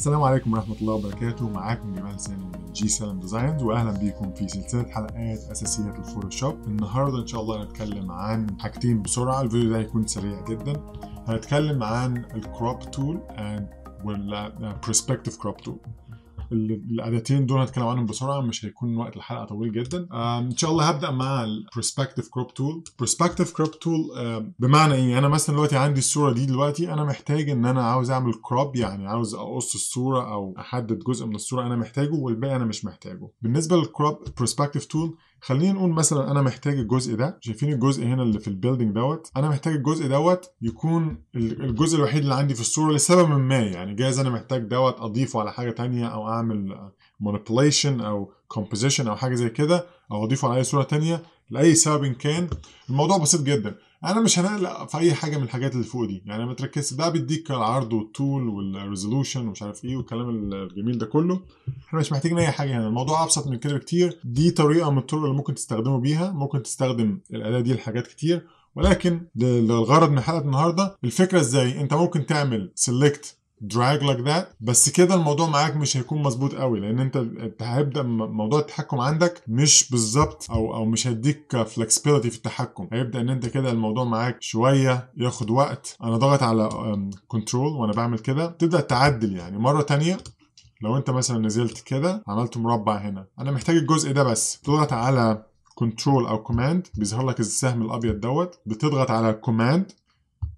السلام عليكم ورحمة الله وبركاته معاكم جمال سالم من جي سالم ديزاينز وأهلا بيكم في سلسلة حلقات أساسيات الفوتوشوب النهاردة إن شاء الله هنتكلم عن حاجتين بسرعة الفيديو ده هيكون سريع جدا هنتكلم عن الكروب تول and والبرسبكتيف كروب تول الاداتين دول هنتكلم عنهم بسرعه مش هيكون وقت الحلقه طويل جدا ان شاء الله هبدا مع البروسبكتيف كروب تول بروسبكتيف كروب تول بمعنى ايه انا مثلا دلوقتي عندي الصوره دي دلوقتي انا محتاج ان انا عاوز اعمل كروب يعني عاوز اقص الصوره او احدد جزء من الصوره انا محتاجه والباقي انا مش محتاجه بالنسبه للكروب بروسبكتيف تول خلينا نقول مثلا انا محتاج الجزء ده شايفين الجزء هنا اللي في البيلدنج دوت انا محتاج الجزء دوت يكون الجزء الوحيد اللي عندي في الصوره لسبب ما يعني جايز انا محتاج دوت اضيفه على حاجه ثانيه او اعمل مانيبيوليشن او كومبوزيشن او حاجه زي كده او اضيفه على اي صوره ثانيه لاي سبب إن كان الموضوع بسيط جدا انا مش هنقلق في اي حاجه من الحاجات اللي فوق دي يعني ما تركزش ده بيديك العرض والطول والريزولوشن ومش عارف ايه والكلام الجميل ده كله احنا مش محتاجين اي حاجه هنا الموضوع ابسط من كده بكتير دي طريقه من الطرق اللي ممكن تستخدمه بيها ممكن تستخدم الاداه دي لحاجات كتير ولكن للغرض من حلقه النهارده الفكره ازاي انت ممكن تعمل سيلكت دراج لايك ذات بس كده الموضوع معاك مش هيكون مظبوط قوي لان انت هيبدا موضوع التحكم عندك مش بالظبط او او مش هيديك فلكسبيليتي في التحكم هيبدا ان انت كده الموضوع معاك شويه ياخد وقت انا ضغط على كنترول وانا بعمل كده تبدا تعدل يعني مره تانية لو انت مثلا نزلت كده عملت مربع هنا انا محتاج الجزء ده بس تضغط على كنترول او كوماند بيظهر لك السهم الابيض دوت بتضغط على كوماند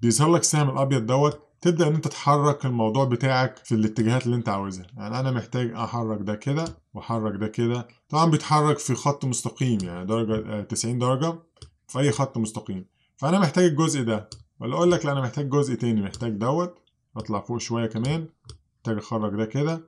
بيظهر لك السهم الابيض دوت تبدا ان انت تحرك الموضوع بتاعك في الاتجاهات اللي انت عاوزها يعني انا محتاج احرك ده كده واحرك ده كده طبعا بيتحرك في خط مستقيم يعني درجه 90 آه، درجه في اي خط مستقيم فانا محتاج الجزء ده ولا اقول لك لا انا محتاج جزء تاني محتاج دوت اطلع فوق شويه كمان محتاج اخرج ده كده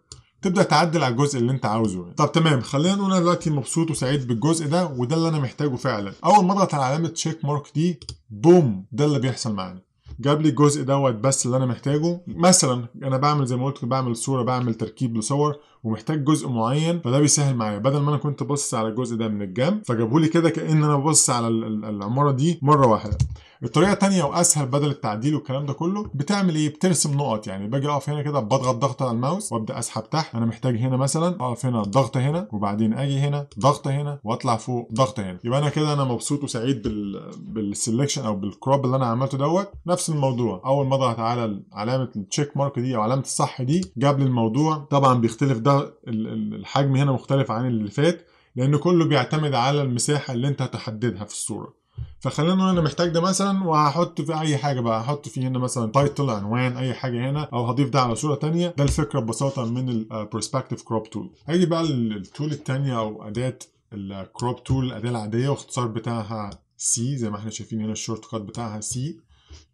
تبدا تعدل على الجزء اللي انت عاوزه طب تمام خلينا نقول انا دلوقتي مبسوط وسعيد بالجزء ده وده اللي انا محتاجه فعلا اول ما اضغط على علامه تشيك مارك دي بوم ده اللي بيحصل معانا جاب لي الجزء دوت بس اللي انا محتاجه مثلا انا بعمل زي ما قلت بعمل صوره بعمل تركيب لصور ومحتاج جزء معين فده بيسهل معايا بدل ما انا كنت بص على الجزء ده من الجنب فجابه لي كده كان انا ببص على العماره دي مره واحده الطريقه الثانيه واسهل بدل التعديل والكلام ده كله بتعمل ايه بترسم نقط يعني باجي اقف هنا كده بضغط ضغط على الماوس وابدا اسحب تحت انا محتاج هنا مثلا اقف هنا ضغط هنا وبعدين اجي هنا ضغط هنا واطلع فوق ضغط هنا يبقى انا كده انا مبسوط وسعيد بال بالسلكشن او بالكروب اللي انا عملته دوت نفس الموضوع اول ما اضغط على علامه التشيك مارك دي او علامه الصح دي جاب لي الموضوع طبعا بيختلف ده الحجم هنا مختلف عن اللي فات لان كله بيعتمد على المساحه اللي انت هتحددها في الصوره فخلينا انا محتاج ده مثلا وهحط فيه اي حاجه بقى هحط فيه هنا مثلا تايتل عنوان اي حاجه هنا او هضيف ده على صوره ثانيه ده الفكره ببساطه من البرسبكتيف كروب تول هاجي بقى للتول الثانيه او اداه الكروب تول الاداه العاديه واختصار بتاعها سي زي ما احنا شايفين هنا الشورت كات بتاعها سي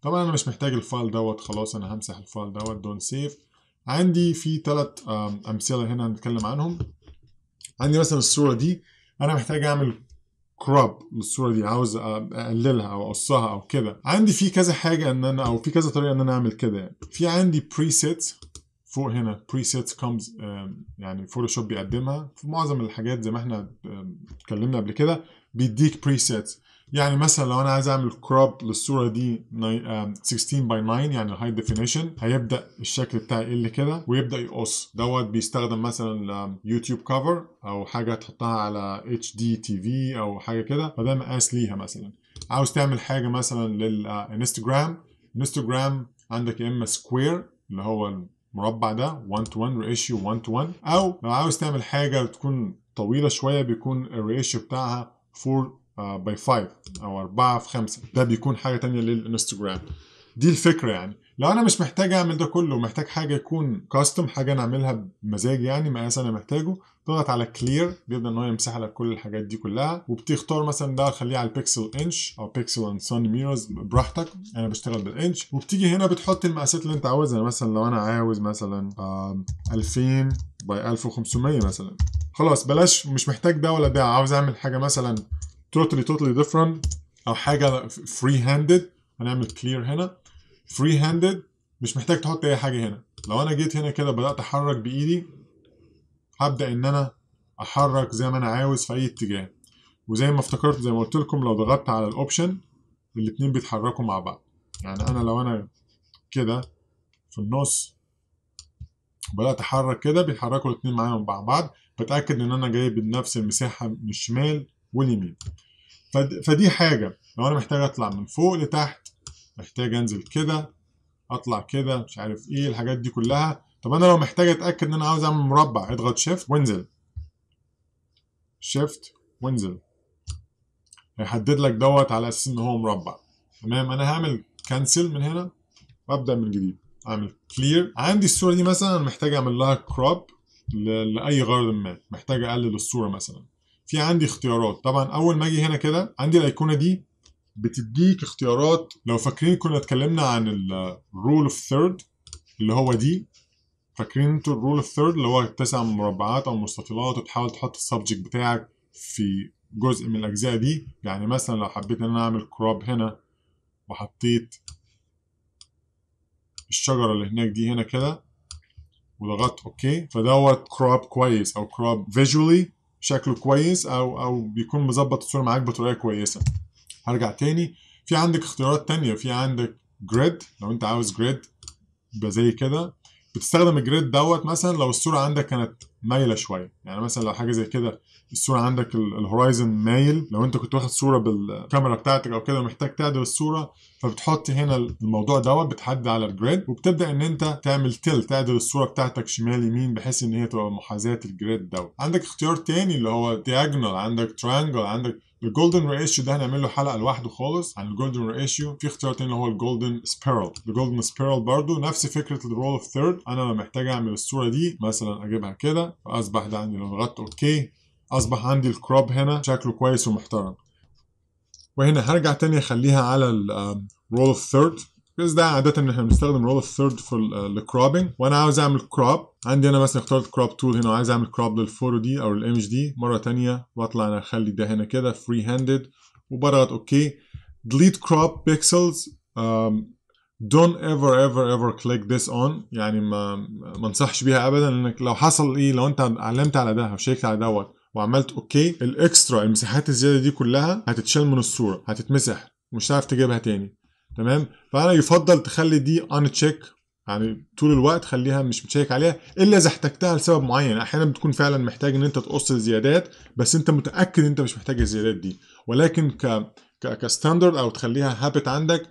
طبعا انا مش محتاج الفايل دوت خلاص انا همسح الفايل دوت دون سيف عندي في ثلاث امثله هنا هنتكلم عنهم عندي مثلا الصوره دي انا محتاج اعمل كروب للصوره دي عاوز اقللها او اقصها او كده عندي في كذا حاجه ان انا او في كذا طريقه ان انا اعمل كده يعني في عندي بريسيت فوق هنا بريسيت كومز يعني فوتوشوب بيقدمها في معظم الحاجات زي ما احنا اتكلمنا قبل كده بيديك بريسيت يعني مثلا لو انا عايز اعمل كروب للصوره دي 16 باي 9 يعني الهاي ديفينيشن هيبدا الشكل بتاعي يقل كده ويبدا يقص دوت بيستخدم مثلا يوتيوب كفر او حاجه تحطها على اتش دي تي في او حاجه كده فده مقاس ليها مثلا عاوز تعمل حاجه مثلا للانستجرام انستجرام آه، عندك يا اما سكوير اللي هو المربع ده 1 تو 1 ريشيو 1 تو 1 او لو عاوز تعمل حاجه تكون طويله شويه بيكون الريشيو بتاعها 4 باي آه، 5 او 4 في 5 ده بيكون حاجه تانية للانستجرام دي الفكره يعني لو انا مش محتاج اعمل ده كله محتاج حاجه يكون كاستم حاجه انا اعملها بمزاج يعني مقاس انا محتاجه تضغط على كلير بيبدا ان هو يمسح لك كل الحاجات دي كلها وبتختار مثلا ده خليه على البيكسل انش او بيكسل اند سن ميرز براحتك انا بشتغل بالانش وبتيجي هنا بتحط المقاسات اللي انت عاوزها يعني مثلا لو انا عاوز مثلا 2000 باي 1500 مثلا خلاص بلاش مش محتاج ده ولا ده عاوز اعمل حاجه مثلا totally totally different او حاجه فري هاندد هنعمل كلير هنا فري هاندد مش محتاج تحط اي حاجه هنا لو انا جيت هنا كده بدات احرك بايدي هبدا ان انا احرك زي ما انا عاوز في اي اتجاه وزي ما افتكرت زي ما قلت لكم لو ضغطت على الاوبشن الاتنين بيتحركوا مع بعض يعني انا لو انا كده في النص بدات احرك كده بيتحركوا الاتنين معايا مع بعض بتاكد ان انا جايب نفس المساحه من الشمال واليمين فدي حاجة لو أنا محتاج أطلع من فوق لتحت محتاج أنزل كده أطلع كده مش عارف إيه الحاجات دي كلها طب أنا لو محتاج أتأكد إن أنا عاوز أعمل مربع اضغط شيفت وانزل شيفت وانزل هيحدد لك دوت على أساس إن هو مربع تمام أنا هعمل كانسل من هنا وأبدأ من جديد أعمل كلير عندي الصورة دي مثلا محتاج أعمل لها كروب لأي غرض ما محتاج أقلل الصورة مثلا في عندي اختيارات طبعا اول ما اجي هنا كده عندي الايقونه دي بتديك اختيارات لو فاكرين كنا اتكلمنا عن الرول اوف ثيرد اللي هو دي فاكرين انتوا الرول اوف ثيرد اللي هو التسع مربعات او مستطيلات وتحاول تحط السبجكت بتاعك في جزء من الاجزاء دي يعني مثلا لو حبيت ان انا اعمل كراب هنا وحطيت الشجره اللي هناك دي هنا كده وضغطت اوكي فدوت كراب كويس او كراب فيجولي شكله كويس او او بيكون مظبط الصوره معاك بطريقه كويسه هرجع تاني في عندك اختيارات تانية في عندك جريد لو انت عاوز جريد يبقى زي كده بتستخدم الجريد دوت مثلا لو الصوره عندك كانت مايله شويه يعني مثلا لو حاجه زي كده الصوره عندك الهورايزن مايل لو انت كنت واخد صوره بالكاميرا بتاعتك او كده محتاج تعدل الصوره فبتحط هنا الموضوع دوت بتحدد على الجريد وبتبدا ان انت تعمل تيل تعدل الصوره بتاعتك شمال يمين بحيث ان هي تبقى محاذاه الجريد دوت عندك اختيار تاني اللي هو دياجونال عندك ترانجل عندك الجولدن ريشيو ده هنعمل له حلقه لوحده خالص عن الجولدن ريشيو في اختيار تاني اللي هو الجولدن سبيرال الجولدن سبيرال برضو نفس فكره الرول اوف ثيرد انا لما محتاج اعمل الصوره دي مثلا اجيبها كده فاصبح ده عندي لو ضغطت اوكي اصبح عندي الكروب هنا شكله كويس ومحترم وهنا هرجع تاني اخليها على الرول اوف ثيرد سبيس ده عاده احنا بنستخدم رول الثيرد في الكروبنج وانا عاوز اعمل كروب عندي انا مثلا اخترت كروب تول هنا وعايز اعمل كروب للفورو دي او الايمج دي مره ثانيه بطلع انا اخلي ده هنا كده فري هاندد وبضغط اوكي ديليت كروب بيكسلز دونت ايفر ايفر ايفر كليك ذس اون يعني ما ما انصحش بيها ابدا لانك لو حصل ايه لو انت علمت على ده وشيكت على دوت وعملت اوكي الاكسترا المساحات الزياده دي كلها هتتشال من الصوره هتتمسح مش هتعرف تجيبها تاني تمام فانا يفضل تخلي دي ان تشيك يعني طول الوقت خليها مش متشيك عليها الا اذا احتجتها لسبب معين احيانا بتكون فعلا محتاج ان انت تقص الزيادات بس انت متاكد انت مش محتاج الزيادات دي ولكن ك كستاندرد او تخليها هابت عندك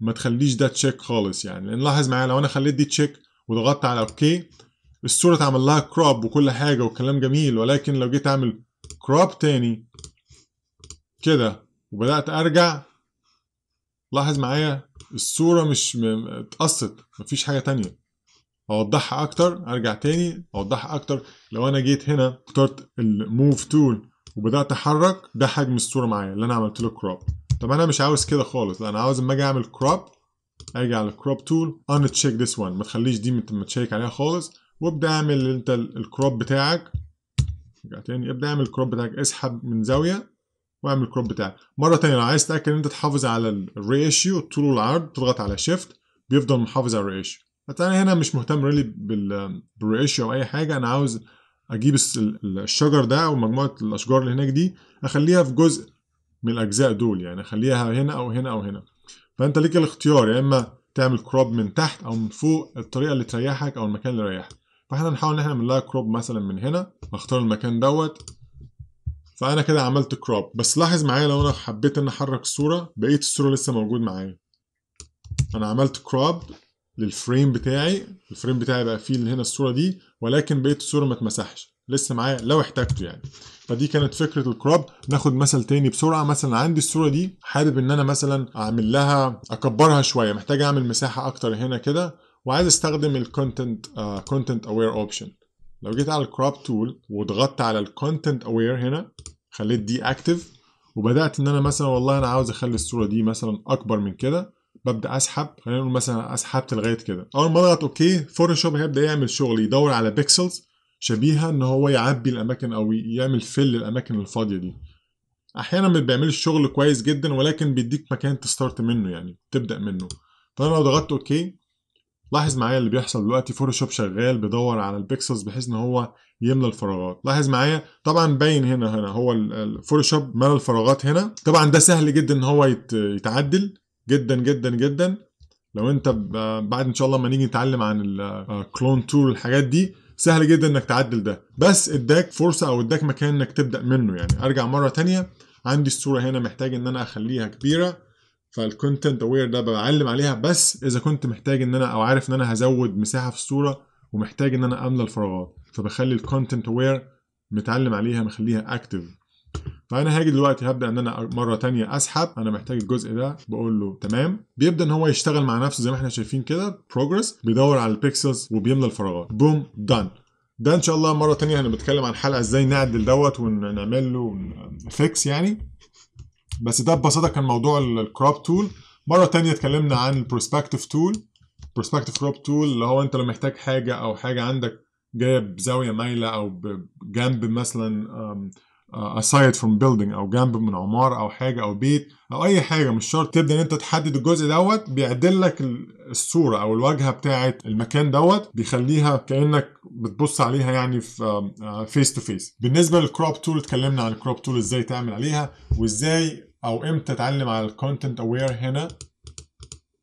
ما تخليش ده تشيك خالص يعني لان لاحظ معايا لو انا خليت دي تشيك وضغطت على اوكي الصوره اتعمل لها كروب وكل حاجه والكلام جميل ولكن لو جيت اعمل كروب تاني كده وبدات ارجع لاحظ معايا الصورة مش اتقصت مفيش حاجة تانية اوضحها اكتر ارجع تاني اوضحها اكتر لو انا جيت هنا اخترت الموف تول وبدات احرك ده حجم الصوره معايا اللي انا عملت له كروب طب انا مش عاوز كده خالص لا انا عاوز اما اجي اعمل كروب اجي على الكروب تول ان تشيك ذس وان ما تخليش دي متشيك عليها خالص وابدا اعمل انت الكروب بتاعك ارجع تاني ابدا اعمل الكروب بتاعك اسحب من زاويه واعمل كروب بتاعك مره ثانيه لو عايز تاكد ان انت تحافظ على الريشيو الطول والعرض تضغط على شيفت بيفضل محافظ على الريشيو فانا هنا مش مهتم ريلي بالريشيو او اي حاجه انا عاوز اجيب الشجر ده او مجموعه الاشجار اللي هناك دي اخليها في جزء من الاجزاء دول يعني اخليها هنا او هنا او هنا فانت ليك الاختيار يا اما تعمل كروب من تحت او من فوق الطريقه اللي تريحك او المكان اللي يريحك فاحنا نحاول ان احنا نعمل لها كروب مثلا من هنا نختار المكان دوت فانا كده عملت كروب بس لاحظ معايا لو انا حبيت ان احرك الصوره بقيه الصوره لسه موجود معايا انا عملت كروب للفريم بتاعي الفريم بتاعي بقى فيه هنا الصوره دي ولكن بقيه الصوره ما اتمسحش لسه معايا لو احتاجته يعني فدي كانت فكره الكروب ناخد مثل تاني بسرعه مثلا عندي الصوره دي حابب ان انا مثلا اعمل لها اكبرها شويه محتاج اعمل مساحه اكتر هنا كده وعايز استخدم الكونتنت كونتنت اوير اوبشن لو جيت على الكروب تول وضغطت على الكونتنت اوير هنا خليت دي اكتف وبدات ان انا مثلا والله انا عاوز اخلي الصوره دي مثلا اكبر من كده ببدا اسحب خلينا نقول مثلا سحبت لغايه كده اول ما اضغط اوكي فوتوشوب هيبدا يعمل شغل يدور على بيكسلز شبيهه ان هو يعبي الاماكن او يعمل فل الاماكن الفاضيه دي احيانا ما بيعملش شغل كويس جدا ولكن بيديك مكان تستارت منه يعني تبدا منه فانا لو ضغطت اوكي لاحظ معايا اللي بيحصل دلوقتي فوتوشوب شغال بيدور على البيكسلز بحيث ان هو يملى الفراغات لاحظ معايا طبعا باين هنا هنا هو الفوتوشوب ملى الفراغات هنا طبعا ده سهل جدا ان هو يتعدل جدا جدا جدا لو انت بعد ان شاء الله ما نيجي نتعلم عن الكلون آه، تول الحاجات دي سهل جدا انك تعدل ده بس اداك فرصه او اداك مكان انك تبدا منه يعني ارجع مره تانية عندي الصوره هنا محتاج ان انا اخليها كبيره فالكونتنت اوير ده بعلم عليها بس اذا كنت محتاج ان انا او عارف ان انا هزود مساحه في الصوره ومحتاج ان انا املى الفراغات فبخلي الكونتنت اوير متعلم عليها مخليها اكتف فانا هاجي دلوقتي هبدا ان انا مره تانية اسحب انا محتاج الجزء ده بقول له تمام بيبدا ان هو يشتغل مع نفسه زي ما احنا شايفين كده بروجرس بيدور على البيكسلز وبيملى الفراغات بوم دان ده ان شاء الله مره تانية هنتكلم عن حلقه ازاي نعدل دوت ونعمل له فيكس يعني بس ده ببساطه كان موضوع الكروب تول مره تانية اتكلمنا عن البروسبكتيف تول بروسبكتيف كروب تول اللي هو انت لو محتاج حاجه او حاجه عندك جايه بزاويه مايله او بجنب مثلا اسايد فروم بيلدينج او جنب من عمار او حاجه او بيت او اي حاجه مش شرط تبدا ان انت تحدد الجزء دوت بيعدل لك الصوره او الواجهه بتاعه المكان دوت بيخليها كانك بتبص عليها يعني في فيس تو فيس بالنسبه للكروب تول اتكلمنا عن الكروب تول ازاي تعمل عليها وازاي او امتى اتعلم على الكونتنت اوير هنا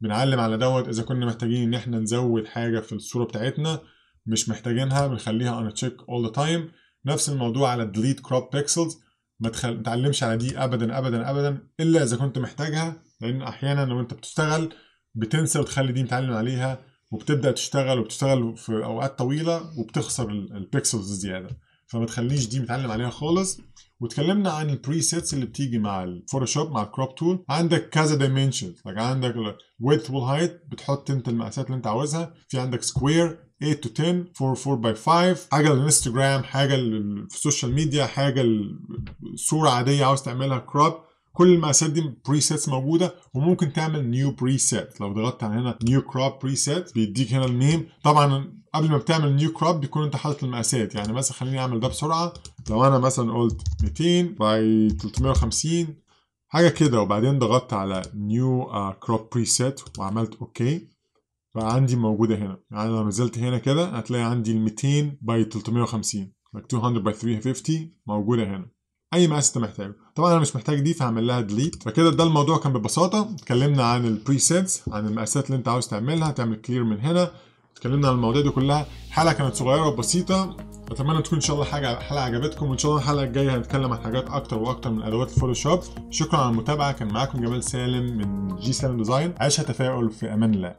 بنعلم على دوت اذا كنا محتاجين ان احنا نزود حاجه في الصوره بتاعتنا مش محتاجينها بنخليها ان تشيك اول ذا تايم نفس الموضوع على delete crop pixels ما تتعلمش على دي ابدا ابدا ابدا الا اذا كنت محتاجها لان احيانا لو انت بتشتغل بتنسى وتخلي دي متعلم عليها وبتبدا تشتغل وبتشتغل في اوقات طويله وبتخسر البيكسلز الزياده فما تخليش دي متعلم عليها خالص واتكلمنا عن البريسيتس اللي بتيجي مع الفوتوشوب مع الكروب تول عندك كذا دايمنشنز like عندك width والهايت بتحط انت المقاسات اللي انت عاوزها في عندك سكوير 8 to 10 4 4 by 5 حاجه للانستجرام حاجه للسوشيال ميديا حاجه صوره عاديه عاوز تعملها كروب كل ما دي presets موجوده وممكن تعمل نيو preset لو ضغطت على هنا نيو crop preset بيديك هنا النيم طبعا قبل ما بتعمل نيو crop بيكون انت حاطط المقاسات يعني مثلا خليني اعمل ده بسرعه لو انا مثلا قلت 200 باي 350 حاجه كده وبعدين ضغطت على نيو uh, crop preset وعملت اوكي okay. بقى عندي موجوده هنا يعني لو نزلت هنا كده هتلاقي عندي ال 200 باي 350 like 200 باي 350 موجوده هنا اي مقاس انت محتاجه طبعا انا مش محتاج دي فهعمل لها ديليت فكده ده الموضوع كان ببساطه اتكلمنا عن البريسيتس عن المقاسات اللي انت عاوز تعملها تعمل كلير من هنا اتكلمنا عن المواضيع دي كلها حلقه كانت صغيره وبسيطه اتمنى تكون ان شاء الله حاجه حلقه عجبتكم وان شاء الله الحلقه الجايه هنتكلم عن حاجات اكتر واكتر من ادوات الفوتوشوب شكرا على المتابعه كان معاكم جمال سالم من جي سالم ديزاين عيشها تفاؤل في امان الله